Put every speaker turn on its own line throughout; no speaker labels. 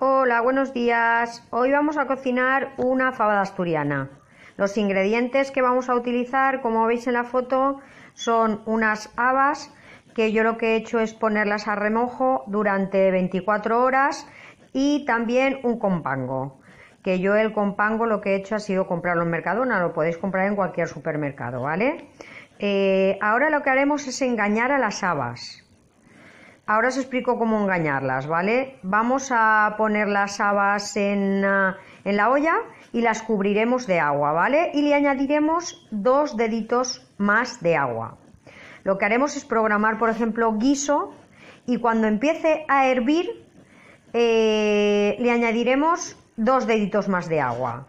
Hola, buenos días. Hoy vamos a cocinar una fabada asturiana. Los ingredientes que vamos a utilizar, como veis en la foto, son unas habas que yo lo que he hecho es ponerlas a remojo durante 24 horas y también un compango. Que yo el compango lo que he hecho ha sido comprarlo en Mercadona, lo podéis comprar en cualquier supermercado, ¿vale? Eh, ahora lo que haremos es engañar a las habas. Ahora os explico cómo engañarlas, ¿vale? Vamos a poner las habas ah, en, la olla y las cubriremos de agua, ¿vale? Y le añadiremos dos deditos más de agua. Lo que haremos es programar, por ejemplo, guiso y cuando empiece a hervir eh, le añadiremos dos deditos más de agua.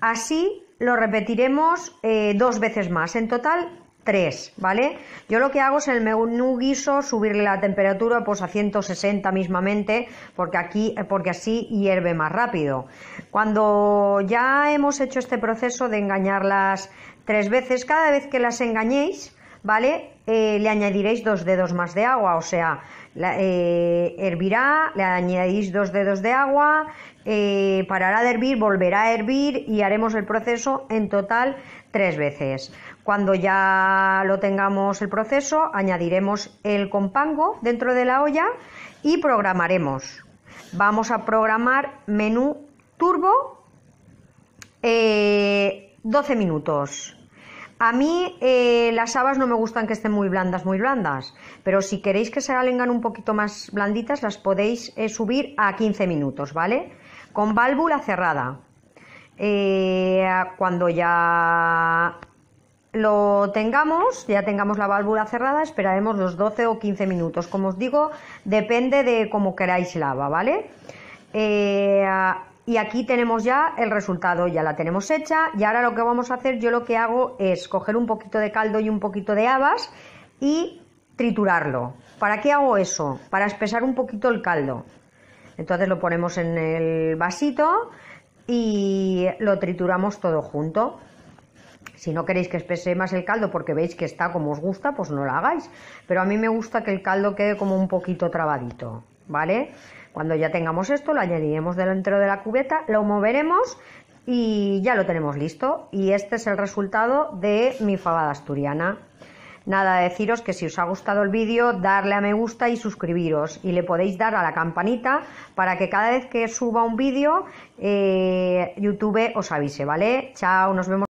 Así lo repetiremos eh, dos veces más. En total, 3, ¿vale? Yo lo que hago es en el menú guiso subirle la temperatura pues a 160 mismamente, porque aquí porque así hierve más rápido. Cuando ya hemos hecho este proceso de engañarlas tres veces, cada vez que las engañéis, ¿vale? Eh, le añadiréis dos dedos más de agua, o sea, eh, hervirá, le añadís dos dedos de agua, eh, parará de hervir, volverá a hervir y haremos el proceso en total tres veces. Cuando ya lo tengamos el proceso, añadiremos el compango dentro de la olla y programaremos. Vamos a programar menú turbo 12 minutos. A mí eh, las habas no me gustan que estén muy blandas, muy blandas, pero si queréis que se alengan un poquito más blanditas, las podéis eh, subir a 15 minutos, ¿vale? Con válvula cerrada. Eh, cuando ya lo tengamos, ya tengamos la válvula cerrada, esperaremos los 12 o 15 minutos. Como os digo, depende de cómo queráis la haba, ¿vale? Y aquí tenemos ya el resultado, ya la tenemos hecha y ahora lo que vamos a hacer, yo lo que hago es coger un poquito de caldo y un poquito de habas y triturarlo. ¿Para qué hago eso? Para espesar un poquito el caldo. Entonces lo ponemos en el vasito y lo trituramos todo junto. Si no queréis que espese más el caldo porque veis que está como os gusta, pues no lo hagáis. Pero a mí me gusta que el caldo quede como un poquito trabadito, ¿vale? Cuando ya tengamos esto, lo añadiremos dentro de la cubeta, lo moveremos y ya lo tenemos listo. Y este es el resultado de mi fabada asturiana. Nada, deciros que si os ha gustado el vídeo, darle a me gusta y suscribiros. Y le podéis dar a la campanita para que cada vez que suba un vídeo, eh, YouTube os avise, ¿vale? Chao, nos vemos.